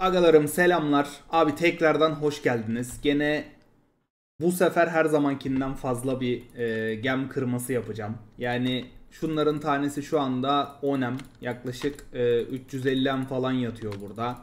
Agalarım selamlar. Abi tekrardan hoş geldiniz. Gene bu sefer her zamankinden fazla bir e, gem kırması yapacağım. Yani şunların tanesi şu anda 10M. Yaklaşık e, 350M falan yatıyor burada.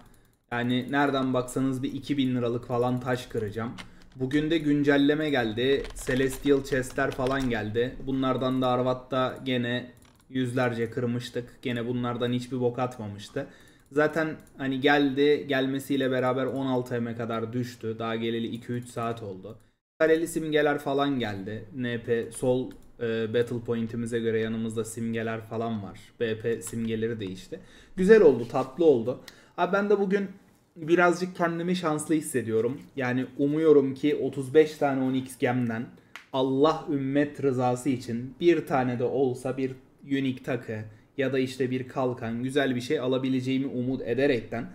Yani nereden baksanız bir 2000 liralık falan taş kıracağım. Bugün de güncelleme geldi. Celestial chest'ler falan geldi. Bunlardan da Arvat'ta gene yüzlerce kırmıştık. Gene bunlardan hiçbir bok atmamıştı. Zaten hani geldi gelmesiyle beraber 16M'e kadar düştü. Daha geleli 2-3 saat oldu. Kareli simgeler falan geldi. NP sol e, battle point'imize göre yanımızda simgeler falan var. BP simgeleri değişti. Güzel oldu, tatlı oldu. Abi ben de bugün birazcık kendimi şanslı hissediyorum. Yani umuyorum ki 35 tane 10x gemden Allah ümmet rızası için bir tane de olsa bir unique takı ya da işte bir kalkan güzel bir şey alabileceğimi umut ederekten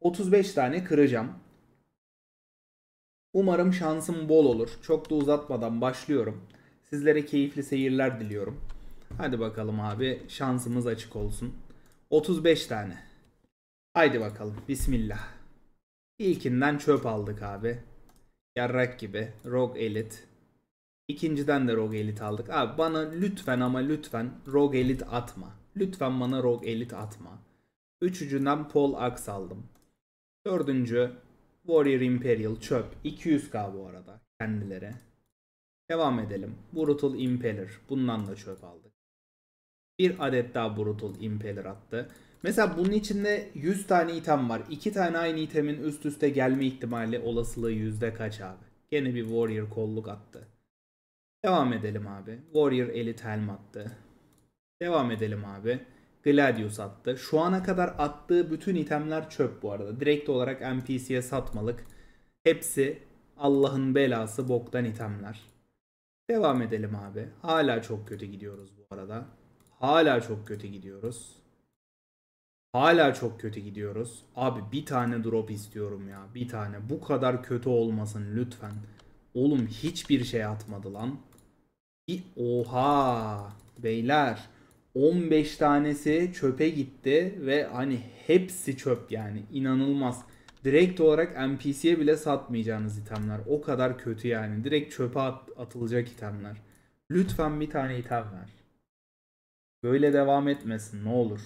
35 tane kıracağım. Umarım şansım bol olur. Çok da uzatmadan başlıyorum. Sizlere keyifli seyirler diliyorum. Hadi bakalım abi şansımız açık olsun. 35 tane. Haydi bakalım bismillah. İlkinden çöp aldık abi. Yarrak gibi. Rogue Elite. İkinciden de Rogue Elite aldık. Abi bana lütfen ama lütfen Rogue Elite atma. Lütfen bana Rogue Elite atma. Üçüncüden Pol Axe aldım. Dördüncü Warrior Imperial çöp. 200k bu arada kendileri. Devam edelim. Brutal Impeller. Bundan da çöp aldık. Bir adet daha Brutal Impeller attı. Mesela bunun içinde 100 tane item var. 2 tane aynı itemin üst üste gelme ihtimali olasılığı yüzde kaç abi? Gene bir Warrior kolluk attı. Devam edelim abi. Warrior Elite Helm attı. Devam edelim abi. Gladius attı. Şu ana kadar attığı bütün itemler çöp bu arada. Direkt olarak NPC'ye satmalık. Hepsi Allah'ın belası boktan itemler. Devam edelim abi. Hala çok kötü gidiyoruz bu arada. Hala çok kötü gidiyoruz. Hala çok kötü gidiyoruz. Abi bir tane drop istiyorum ya. Bir tane. Bu kadar kötü olmasın lütfen. Oğlum hiçbir şey atmadı lan. Bir oha beyler. 15 tanesi çöpe gitti ve hani hepsi çöp yani inanılmaz. Direkt olarak NPC'ye bile satmayacağınız itemler. O kadar kötü yani. Direkt çöpe at- atılacak itemler. Lütfen bir tane item ver. Böyle devam etmesin ne olur.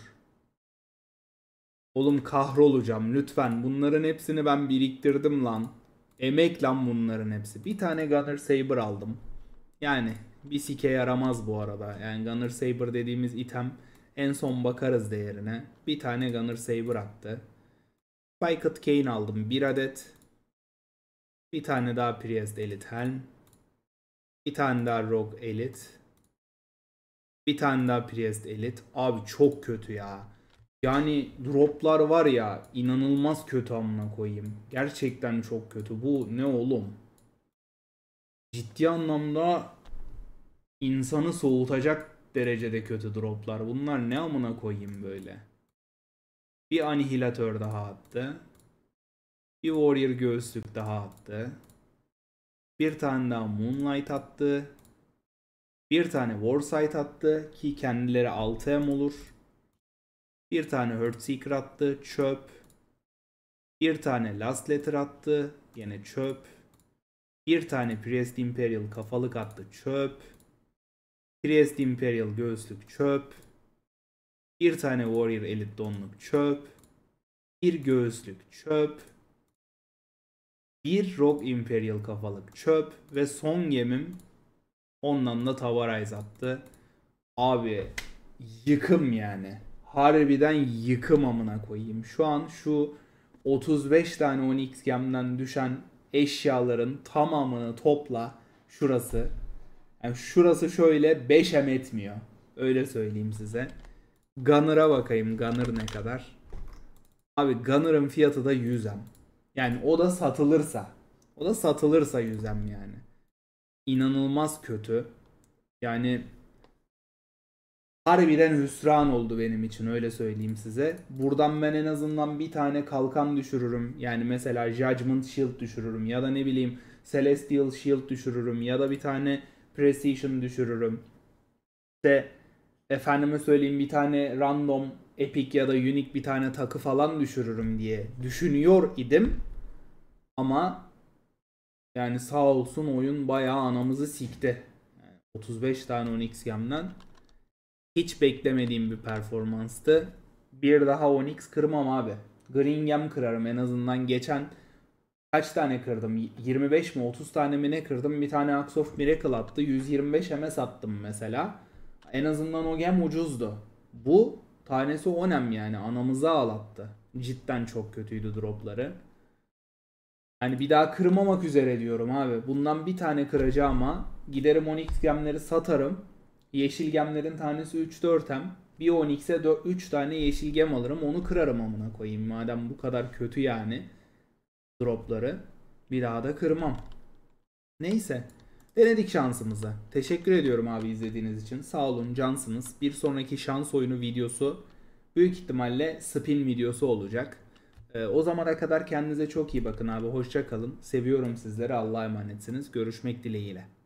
Oğlum kahrolacağım lütfen. Bunların hepsini ben biriktirdim lan. Emek lan bunların hepsi. Bir tane Gunner Saber aldım. Yani bir sike yaramaz bu arada. Yani Gunner Saber dediğimiz item en son bakarız değerine. Bir tane Gunner Saber attı. Spiked Kane aldım bir adet. Bir tane daha Priest Elite Helm. Bir tane daha Rogue Elite. Bir tane daha Priest Elite. Abi çok kötü ya. Yani droplar var ya inanılmaz kötü amına koyayım. Gerçekten çok kötü. Bu ne oğlum? Ciddi anlamda insanı soğutacak derecede kötü droplar. Bunlar ne amına koyayım böyle. Bir anihilatör daha attı. Bir warrior göğüslük daha attı. Bir tane daha moonlight attı. Bir tane warsight attı ki kendileri 6M olur. Bir tane Hurtseeker attı. Çöp. Bir tane Last Letter attı. Yine çöp. Bir tane Priest Imperial kafalık attı. Çöp. Trieste Imperial göğüslük çöp. Bir tane Warrior Elite donluk çöp. Bir göğüslük çöp. Bir rock Imperial kafalık çöp. Ve son yemim ondan da Tavarize attı. Abi yıkım yani. Harbiden yıkım amına koyayım. Şu an şu 35 tane 10x gemden düşen eşyaların tamamını topla şurası yani şurası şöyle 5 hem etmiyor. Öyle söyleyeyim size. Gunner'a bakayım. Gunner ne kadar? Abi Gunner'ın fiyatı da 100 hem. Yani o da satılırsa. O da satılırsa 100 hem yani. İnanılmaz kötü. Yani harbiden hüsran oldu benim için öyle söyleyeyim size. Buradan ben en azından bir tane kalkan düşürürüm. Yani mesela Judgment Shield düşürürüm ya da ne bileyim Celestial Shield düşürürüm ya da bir tane precision düşürürüm. İşte efendime söyleyeyim bir tane random epic ya da unique bir tane takı falan düşürürüm diye düşünüyor idim. Ama yani sağ olsun oyun bayağı anamızı sikti. Yani 35 tane Onyx x gemden hiç beklemediğim bir performanstı. Bir daha Onyx x kırmam abi. Green gem kırarım en azından geçen kaç tane kırdım? 25 mi 30 tane mi ne kırdım? Bir tane Axe of Miracle attı. 125 M'e sattım mesela. En azından o gem ucuzdu. Bu tanesi 10 M yani anamıza ağlattı. Cidden çok kötüydü dropları. Yani bir daha kırmamak üzere diyorum abi. Bundan bir tane kıracağım ama giderim 10x gemleri satarım. Yeşil gemlerin tanesi 3-4M. Bir 10x'e 3 tane yeşil gem alırım onu kırarım amına koyayım madem bu kadar kötü yani dropları bir daha da kırmam. Neyse. Denedik şansımızı. Teşekkür ediyorum abi izlediğiniz için. Sağ olun cansınız. Bir sonraki şans oyunu videosu büyük ihtimalle spin videosu olacak. Ee, o zamana kadar kendinize çok iyi bakın abi. Hoşça kalın. Seviyorum sizleri. Allah'a emanetsiniz. Görüşmek dileğiyle.